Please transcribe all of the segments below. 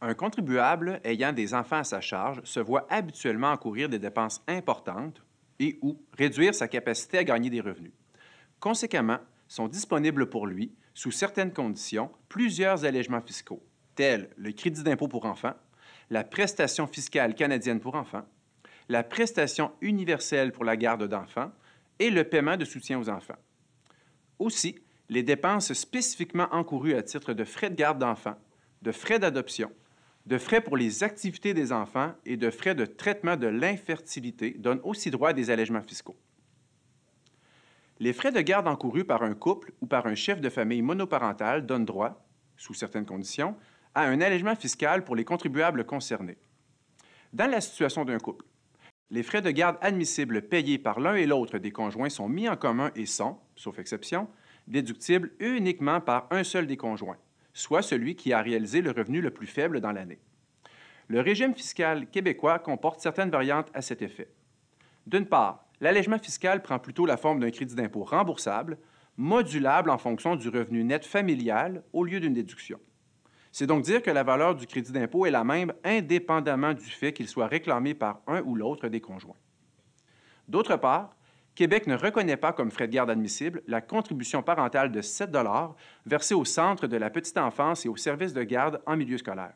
Un contribuable ayant des enfants à sa charge se voit habituellement encourir des dépenses importantes et ou réduire sa capacité à gagner des revenus. Conséquemment, sont disponibles pour lui, sous certaines conditions, plusieurs allègements fiscaux, tels le crédit d'impôt pour enfants, la prestation fiscale canadienne pour enfants, la prestation universelle pour la garde d'enfants et le paiement de soutien aux enfants. Aussi, les dépenses spécifiquement encourues à titre de frais de garde d'enfants, de frais d'adoption, de frais pour les activités des enfants et de frais de traitement de l'infertilité donnent aussi droit à des allègements fiscaux. Les frais de garde encourus par un couple ou par un chef de famille monoparental donnent droit, sous certaines conditions, à un allègement fiscal pour les contribuables concernés. Dans la situation d'un couple, les frais de garde admissibles payés par l'un et l'autre des conjoints sont mis en commun et sont, sauf exception, déductibles uniquement par un seul des conjoints soit celui qui a réalisé le revenu le plus faible dans l'année. Le régime fiscal québécois comporte certaines variantes à cet effet. D'une part, l'allègement fiscal prend plutôt la forme d'un crédit d'impôt remboursable, modulable en fonction du revenu net familial au lieu d'une déduction. C'est donc dire que la valeur du crédit d'impôt est la même indépendamment du fait qu'il soit réclamé par un ou l'autre des conjoints. D'autre part, Québec ne reconnaît pas comme frais de garde admissible la contribution parentale de 7 versée au Centre de la petite enfance et aux services de garde en milieu scolaire.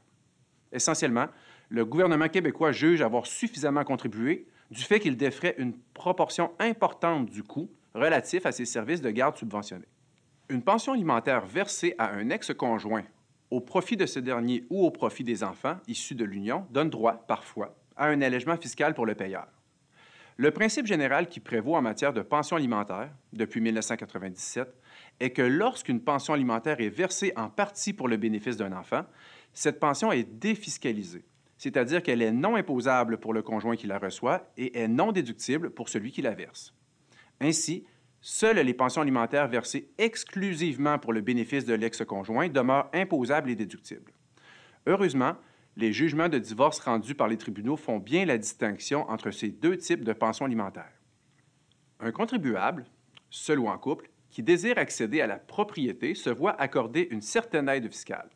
Essentiellement, le gouvernement québécois juge avoir suffisamment contribué du fait qu'il défrait une proportion importante du coût relatif à ces services de garde subventionnés. Une pension alimentaire versée à un ex-conjoint au profit de ce dernier ou au profit des enfants issus de l'union donne droit, parfois, à un allègement fiscal pour le payeur. Le principe général qui prévaut en matière de pension alimentaire depuis 1997 est que lorsqu'une pension alimentaire est versée en partie pour le bénéfice d'un enfant, cette pension est défiscalisée, c'est-à-dire qu'elle est non imposable pour le conjoint qui la reçoit et est non déductible pour celui qui la verse. Ainsi, seules les pensions alimentaires versées exclusivement pour le bénéfice de l'ex-conjoint demeurent imposables et déductibles. Heureusement, les jugements de divorce rendus par les tribunaux font bien la distinction entre ces deux types de pensions alimentaires. Un contribuable, seul ou en couple, qui désire accéder à la propriété se voit accorder une certaine aide fiscale.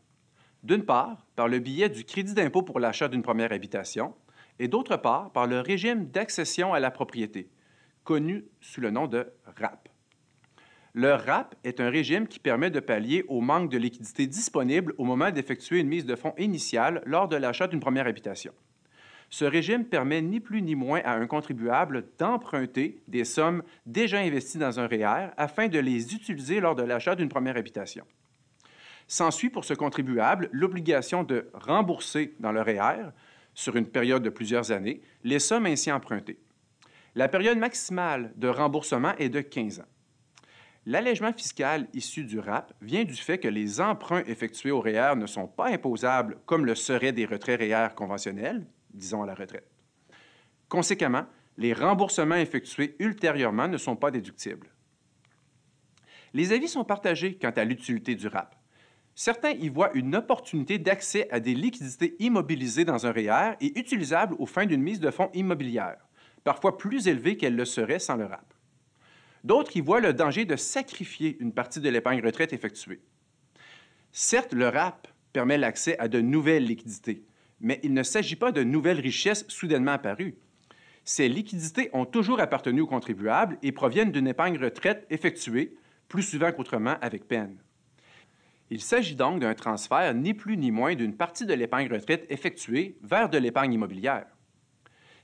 D'une part, par le billet du crédit d'impôt pour l'achat d'une première habitation, et d'autre part, par le régime d'accession à la propriété, connu sous le nom de RAP. Le RAP est un régime qui permet de pallier au manque de liquidité disponible au moment d'effectuer une mise de fonds initiale lors de l'achat d'une première habitation. Ce régime permet ni plus ni moins à un contribuable d'emprunter des sommes déjà investies dans un REER afin de les utiliser lors de l'achat d'une première habitation. S'ensuit pour ce contribuable l'obligation de rembourser dans le REER, sur une période de plusieurs années, les sommes ainsi empruntées. La période maximale de remboursement est de 15 ans. L'allègement fiscal issu du RAP vient du fait que les emprunts effectués au REER ne sont pas imposables comme le seraient des retraits REER conventionnels, disons à la retraite. Conséquemment, les remboursements effectués ultérieurement ne sont pas déductibles. Les avis sont partagés quant à l'utilité du RAP. Certains y voient une opportunité d'accès à des liquidités immobilisées dans un REER et utilisables au fins d'une mise de fonds immobilière, parfois plus élevée qu'elle le serait sans le RAP. D'autres y voient le danger de sacrifier une partie de l'épargne retraite effectuée. Certes, le RAP permet l'accès à de nouvelles liquidités, mais il ne s'agit pas de nouvelles richesses soudainement apparues. Ces liquidités ont toujours appartenu aux contribuables et proviennent d'une épargne retraite effectuée, plus souvent qu'autrement avec peine. Il s'agit donc d'un transfert ni plus ni moins d'une partie de l'épargne retraite effectuée vers de l'épargne immobilière.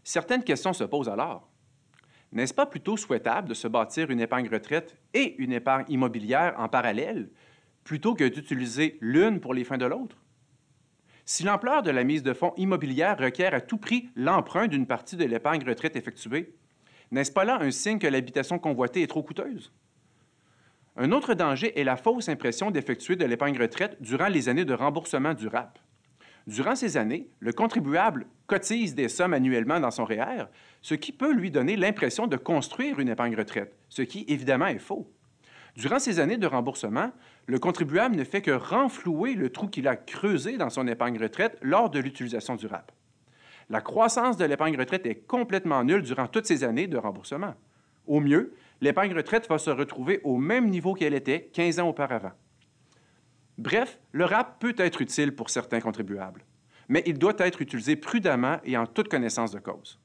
Certaines questions se posent alors n'est-ce pas plutôt souhaitable de se bâtir une épargne retraite et une épargne immobilière en parallèle plutôt que d'utiliser l'une pour les fins de l'autre? Si l'ampleur de la mise de fonds immobilière requiert à tout prix l'emprunt d'une partie de l'épargne retraite effectuée, n'est-ce pas là un signe que l'habitation convoitée est trop coûteuse? Un autre danger est la fausse impression d'effectuer de l'épargne retraite durant les années de remboursement du RAP. Durant ces années, le contribuable cotise des sommes annuellement dans son REER, ce qui peut lui donner l'impression de construire une épargne retraite, ce qui évidemment est faux. Durant ces années de remboursement, le contribuable ne fait que renflouer le trou qu'il a creusé dans son épargne retraite lors de l'utilisation du RAP. La croissance de l'épargne retraite est complètement nulle durant toutes ces années de remboursement. Au mieux, l'épargne retraite va se retrouver au même niveau qu'elle était 15 ans auparavant. Bref, le rap peut être utile pour certains contribuables, mais il doit être utilisé prudemment et en toute connaissance de cause.